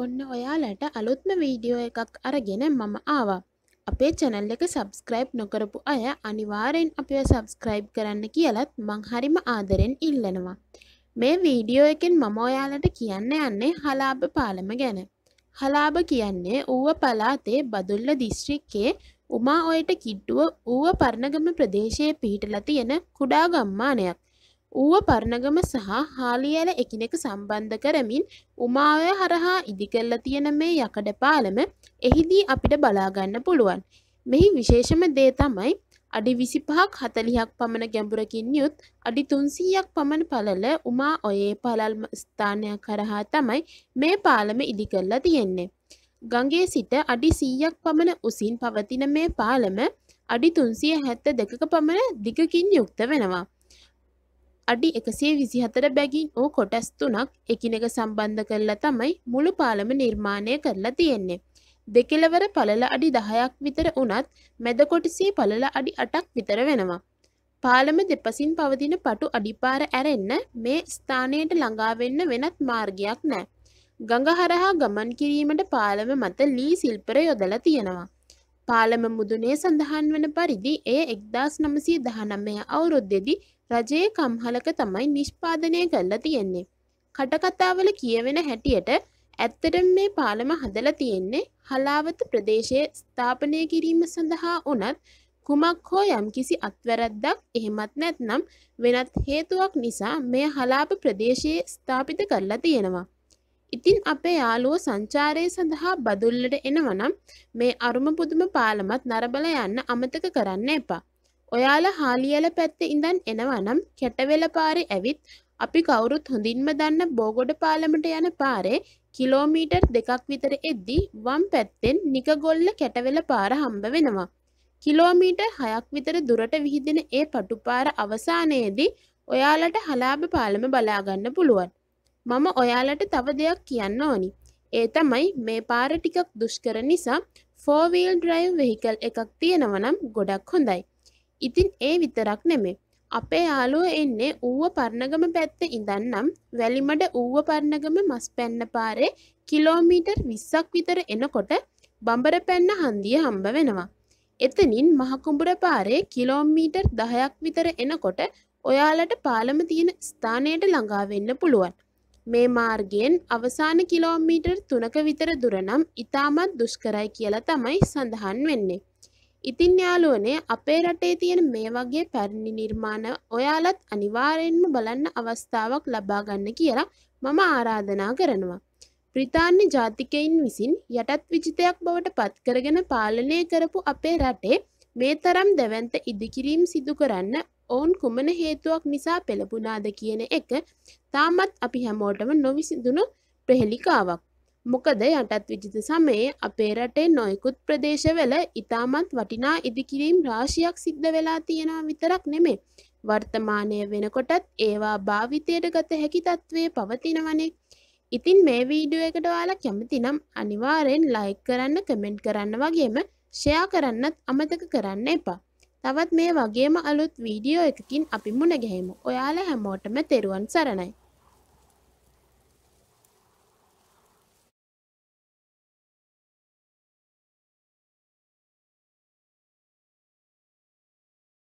ඔන්න ඔයාලට අලුත්ම වීඩියෝ එකක් අරගෙන මම ආවා. අපේ චැනල් එක සබස්ක්‍රයිබ් නොකරපු අය අනිවාරයෙන් අපිව සබස්ක්‍රයිබ් කරන්න කියලත් මං හරිම ආදරෙන් ඉල්ලනවා. මේ වීඩියෝ එකෙන් මම ඔයාලට කියන්න යන්නේ හලාභ පාලම ගැන. හලාභ කියන්නේ ඌව පලාතේ බදුල්ල දිස්ත්‍රික්කේ උමා ඔයට කිට්ටුව ඌව පරණගම ප්‍රදේශයේ පිහිටලා තියෙන කුඩා ගම්මානයක්. ඌව පරණගම සහ හාලියල එකිනෙක සම්බන්ධ කරමින් උමාවය හරහා ඉදිකල්ල තියෙන මේ යකඩ පාලම එහිදී අපිට බලාගන්න පුළුවන්. මෙහි විශේෂම දේ තමයි අඩි විසිපහක් හතලිහක් පමණ ගැඹුරකින් යුත් අඩි තුන්සීයක් පමණ පලල උමා ඔයේ පලල් ස්ථානයක් කරහා තමයි මේ පාලම ඉදිකල්ලා තියෙන්නේ. ගංගේ සිට අඩි සීයක් පමණ උසින් පවතින මේ පාලම අඩි තුන්සිය හැත්ත දෙකක පමණ දිගකින් යුක්ත වෙනවා. අඩි එකසේ විසිහතර බැගින් වූ කොටස් තුනක් එකිනෙක සම්බන්ධ කරලා තමයි මුළු පාලම නිර්මාණය කරලා තියෙන්නේ. දෙකෙලවර පළල අඩි දහයක් විතර වනත් මැද කොටිසේ පළල අඩි අටක් විතර වෙනවා. පාලම දෙපසින් පවතින පටු අඩිපාර ඇරෙන්න මේ ස්ථානයට ළඟාවෙන්න වෙනත් මාර්ගයක් නෑ. ගඟ හරහා ගමන් කිරීමට පාලම මත ලී සිල්පර යොදලා තියෙනවා. පාලම මුදුනේ සඳහන් වන පරිදි එය එක්දස් නමසී දහනම්මය අවුරුද්දෙදි රජයේ කම්හලක තමයි නිෂ්පාදනය කරලා තියෙන්නේ. කටකතාවල කියවෙන හැටියට ඇත්තට මේ පාලම හදල තියෙන්නේ හලාවත ප්‍රදේශය ස්ථාපනය කිරීම සඳහා උනත් කුමක් හෝ යම්කිසි අත්වැරද්දක් එහෙමත් නැත්නම් වෙනත් හේතුවක් නිසා මෙය හලාප ප්‍රදේශයේ ස්ථාපිත කරලා තියෙනවා. ඉතින් අපේ යාළුවෝ සංචාරය සඳහා බදුල්ලට එනවනම් මේ අරුම පුදුම පාලමත් නරබල යන්න අමතක කරන්න එපා. ඔයාලා හාලියල පැත්තේ ඉඳන් එනවනම් කැටවෙල පාරේ ඇවිත් අපි කවුරුත් හොඳින්ම දන්න බෝගොඩ පාලමට යන පාරේ කිලෝමීටර් දෙකක් විතර එද්දී වම් පැත්තෙන් නිකගොල්ල කැටවෙල පාර හම්බ වෙනවා. කිලෝමීටර් හයක් විතර දුරට විහිදෙන ඒ පටුපාර අවසානයේදී ඔයාලට හලාබ පාලම බලාගන්න පුළුවන්. මම ඔයාලට තව දෙයක් කියන්න ඕනි. ඒ තමයි මේ පාර ටිකක් දුෂ්කර නිසා ෆෝවීල් ඩ්‍රයිව් වෙහිකල් එකක් තියෙනවනම් ගොඩක් හොඳයි. ඉතින් ඒ විතරක් නෙමේ. අපේ යාලුව එන්නේ ඌව පරණගම පැත්ත ඉඳන්නම් වැලිමඩ ඌව පරණගම මස් පැන්න පාරේ කිලෝමීටර් විස්සක් විතර එනකොට බඹර පැන්න හන්දිය හම්බ වෙනවා. එතනින් මහකුඹුර පාරේ කිලෝමීටර් දහයක් විතර එනකොට ඔයාලට පාලම තියෙන ස්ථානයට ළඟාවෙන්න පුළුවන්. මේ මාර්ගයෙන් අවසාන කිලෝමීටර් තුනක විතර දුරනම් ඉතාමත් දුෂ්කරයි කියලා තමයි සඳහන් වෙන්නේ. ඉතින් යාළුවනේ අපේ රටේ තියෙන මේ වගේ පැරණි නිර්මාණ ඔයාලත් අනිවාර්යෙන්ම බලන්න අවස්ථාවක් ලබා ගන්න කියලා මම ආරාධනා කරනවා. බ්‍රිතාන්‍ය ජාතිකයින් විසින් යටත් විජිතයක් බවට පත් කරගෙන පාලනය කරපු අපේ රටේ මේ තරම් දැවන්ත ඉදිකිරීම් සිදු කරන්න ඔවුන් කුමන හේතුවක් නිසා පෙළඹුණාද කියන එක තාමත් අපි හැමෝටම නොවිසිදුණු ප්‍රහෙලිකාවක්. මොකද යටත් විජිත සමයේ අපේ රටේ නොයකුත් ප්‍රදේශවල ඉතාමත් වටිනා ඉදිකිරීම් රාශියක් සිද්ධ වෙලා තියෙනවා විතරක් නෙමේ. වර්තමානය වෙනකොටත් ඒවා භාවිතයට ගත හැකි තත්ත්වය පවතිනවනේ. ඉතින් මේ වීඩියෝ එකට ඔයාලා කැමති නම් අනිවාර්යෙන් ලයික් කරන්න කමෙන්ට් කරන්න වගේම ෂෙයා කරන්නත් අමතක කරන්න එපා. තවත් මේ වගේම අලුත් වීඩියෝ එකකින් අපි මුණගැහෙමු ඔයාලා හැමෝටම තෙරුවන් සරණයි